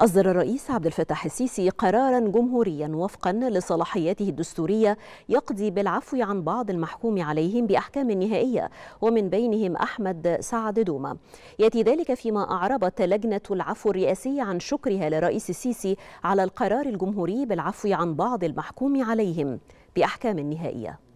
أصدر الرئيس عبد الفتاح السيسي قرارا جمهوريا وفقا لصلاحياته الدستورية يقضي بالعفو عن بعض المحكوم عليهم بأحكام نهائية ومن بينهم أحمد سعد دوما يأتي ذلك فيما أعربت لجنة العفو الرئاسية عن شكرها لرئيس السيسي على القرار الجمهوري بالعفو عن بعض المحكوم عليهم بأحكام نهائية